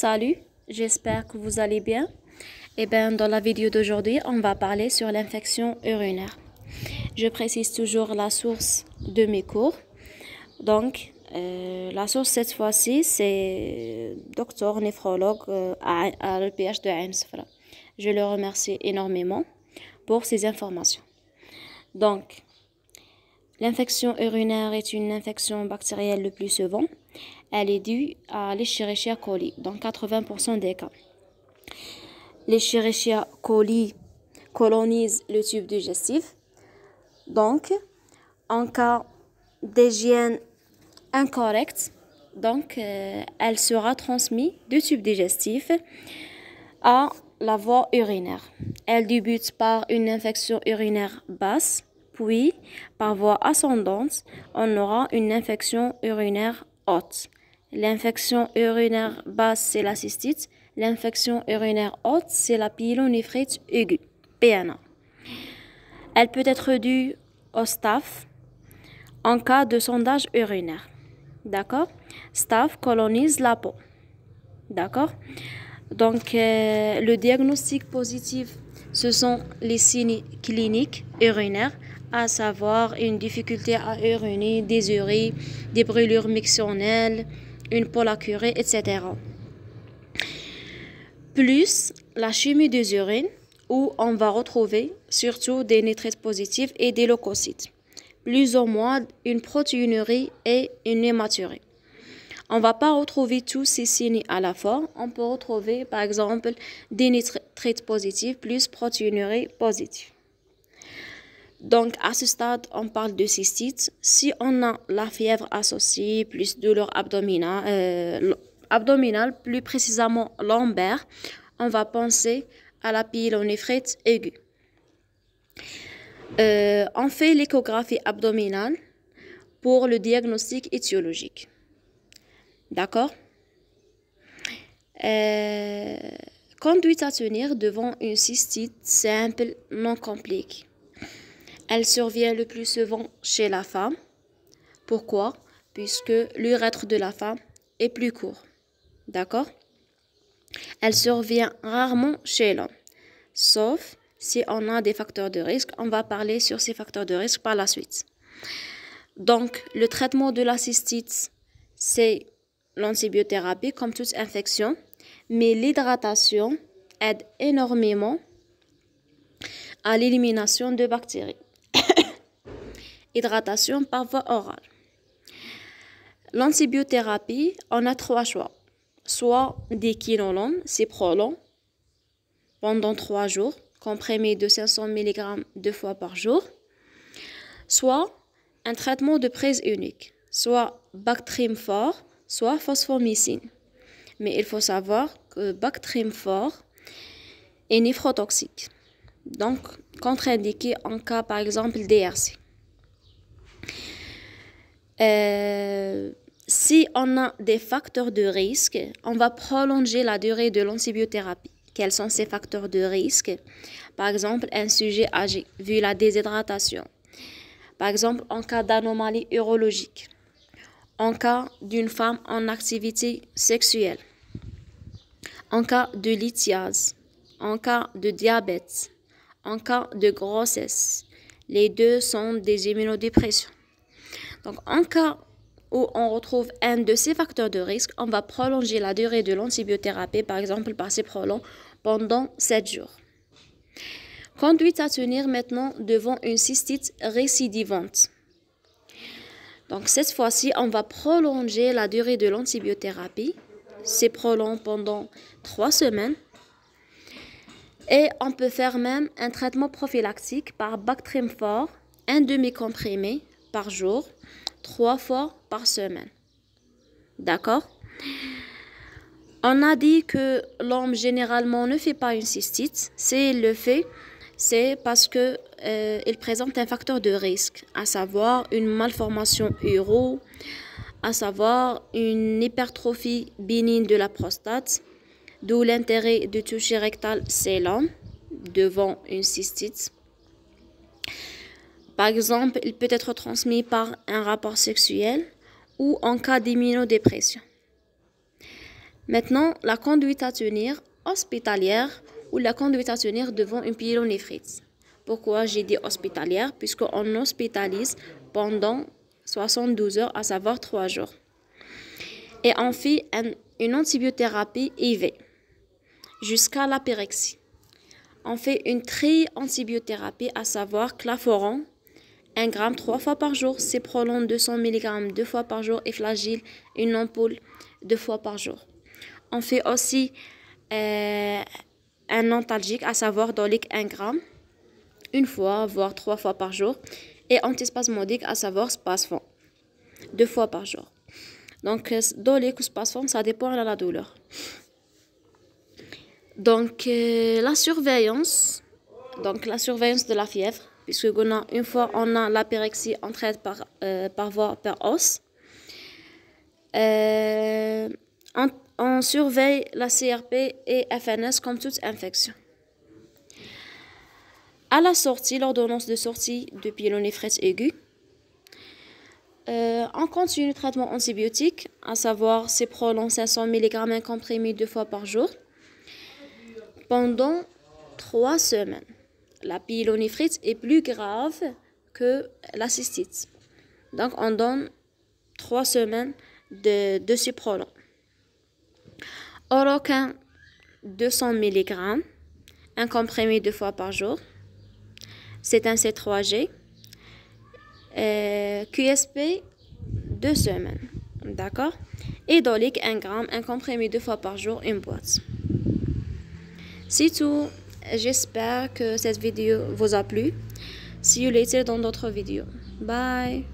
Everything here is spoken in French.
Salut, j'espère que vous allez bien. Eh bien, dans la vidéo d'aujourd'hui, on va parler sur l'infection urinaire. Je précise toujours la source de mes cours. Donc, euh, la source cette fois-ci, c'est euh, docteur néphrologue euh, à, l'EPH de Voilà. Je le remercie énormément pour ces informations. Donc, l'infection urinaire est une infection bactérielle le plus souvent elle est due à l'Escherichia coli, dans 80% des cas. L'Escherichia coli colonise le tube digestif. Donc, en cas d'hygiène incorrecte, donc, euh, elle sera transmise du tube digestif à la voie urinaire. Elle débute par une infection urinaire basse, puis par voie ascendante, on aura une infection urinaire haute. L'infection urinaire basse, c'est la cystite. L'infection urinaire haute, c'est la pyélonéphrite aiguë, PNA. Elle peut être due au staph en cas de sondage urinaire. D'accord Staph colonise la peau. D'accord Donc, euh, le diagnostic positif, ce sont les signes cliniques urinaires, à savoir une difficulté à uriner, des urines, des brûlures mixtionnelles, une pôle etc. Plus la chimie des urines, où on va retrouver surtout des nitrites positifs et des leucocytes, plus ou moins une protéinurie et une hématurie. On ne va pas retrouver tous ces signes à la fois. On peut retrouver, par exemple, des nitrites positifs plus protéinurie positive. Donc, à ce stade, on parle de cystite. Si on a la fièvre associée, plus douleur abdominale, euh, abdominale plus précisément lombaire, on va penser à la pyélonéphrite aiguë. Euh, on fait l'échographie abdominale pour le diagnostic étiologique. D'accord euh, Conduite à tenir devant une cystite simple non compliquée. Elle survient le plus souvent chez la femme. Pourquoi Puisque l'urètre de la femme est plus court. D'accord Elle survient rarement chez l'homme. Sauf si on a des facteurs de risque, on va parler sur ces facteurs de risque par la suite. Donc, le traitement de la cystite, c'est l'antibiothérapie comme toute infection, mais l'hydratation aide énormément à l'élimination de bactéries hydratation par voie orale. L'antibiothérapie, on a trois choix. Soit des quinolones, c'est pendant trois jours, comprimé de 500 mg deux fois par jour. Soit un traitement de prise unique, soit fort, soit phosphomycine. Mais il faut savoir que fort est néphrotoxique, donc contre-indiqué en cas par exemple DRC. Euh, si on a des facteurs de risque, on va prolonger la durée de l'antibiothérapie. Quels sont ces facteurs de risque Par exemple, un sujet âgé, vu la déshydratation. Par exemple, en cas d'anomalie urologique. En cas d'une femme en activité sexuelle. En cas de lithiase. En cas de diabète. En cas de grossesse. Les deux sont des immunodépressions. Donc, en cas où on retrouve un de ces facteurs de risque, on va prolonger la durée de l'antibiothérapie, par exemple par prolongs, pendant 7 jours. Conduite à tenir maintenant devant une cystite récidivante. Donc cette fois-ci, on va prolonger la durée de l'antibiothérapie. C'est prolongs, pendant 3 semaines. Et on peut faire même un traitement prophylactique par Fort, un demi-comprimé, par jour, trois fois par semaine. D'accord On a dit que l'homme généralement ne fait pas une cystite. c'est le fait, c'est parce que euh, il présente un facteur de risque, à savoir une malformation uro, à savoir une hypertrophie bénigne de la prostate, d'où l'intérêt du toucher rectal c'est l'homme devant une cystite. Par exemple, il peut être transmis par un rapport sexuel ou en cas d'immunodépression. Maintenant, la conduite à tenir hospitalière ou la conduite à tenir devant une pyélonéphrite. Pourquoi j'ai dit hospitalière Puisqu'on hospitalise pendant 72 heures, à savoir 3 jours. Et on fait une antibiothérapie IV jusqu'à l'apérexie. On fait une tri-antibiothérapie, à savoir claforon. 1 gramme trois fois par jour, ciprolon 200 mg deux fois par jour et flagile une ampoule deux fois par jour. On fait aussi euh, un antalgique, à savoir dolique 1 g une fois, voire trois fois par jour, et antispasmodique, à savoir spasfon, deux fois par jour. Donc, euh, dolique ou spasfon, ça dépend de la douleur. Donc, euh, la surveillance, donc la surveillance de la fièvre, puisque une fois on a l'apérexie, on traite par, euh, par voie par os. Euh, on, surveille la CRP et FNS comme toute infection. À la sortie, l'ordonnance de sortie de pyélonéphrite aiguë, euh, on continue le traitement antibiotique, à savoir prolongations 500 mg comprimé deux fois par jour, pendant trois semaines la pyélonéphrite est plus grave que la cystite. Donc, on donne trois semaines de, de ciprolan. Oroquin, 200 mg, un comprimé deux fois par jour. C'est un C3G. Euh, QSP, deux semaines. D'accord Et dolique, 1 gramme, un comprimé deux fois par jour, une boîte. C'est tout. J'espère que cette vidéo vous a plu. See you later dans d'autres vidéos. Bye